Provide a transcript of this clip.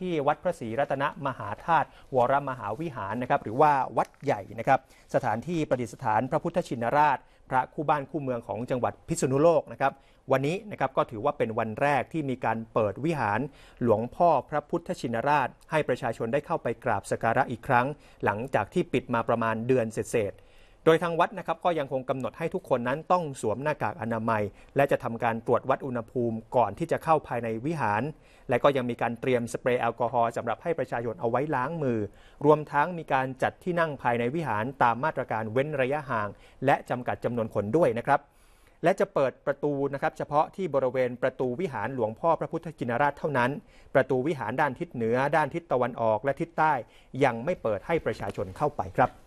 ที่วัดพระศรีรัตนมหาธาตุวรมหาวิหารนะครับหรือว่าวัดใหญ่นะครับสถานที่ประดิษฐานพระพุทธชินราช พระคู่บ้านคู่เมืองของจังหวัดพิษณุโลกนะครับวันนี้นะครับก็ถือว่าเป็นวันแรกที่มีการเปิดวิหาร หลวงพ่อพระพุทธชินราช ให้ประชาชนได้เข้าไปกราบสักการะอีกครั้ง หลังจากที่ปิดมาประมาณเดือนเศษโดยทางวัดนะครับก็ยังคงกำหนดให้ทุกคนนั้นต้องสวมหน้ากากอนามัย และจะทำการตรวจวัดอุณหภูมิก่อนที่จะเข้าภายในวิหาร และก็ยังมีการเตรียมสเปรย์แอลกอฮอล์สำหรับให้ประชาชนเอาไว้ล้างมือ รวมทั้งมีการจัดที่นั่งภายในวิหารตามมาตรการเว้นระยะห่าง และจำกัดจำนวนคนด้วยนะครับและจะเปิดประตูนะครับ เฉพาะที่บริเวณประตูวิหารหลวงพ่อพระพุทธจินราชเท่านั้น ประตูวิหารด้านทิศเหนือด้านทิศตะวันออก และทิศใต้ ยังไม่เปิดให้ประชาชนเข้าไปครับ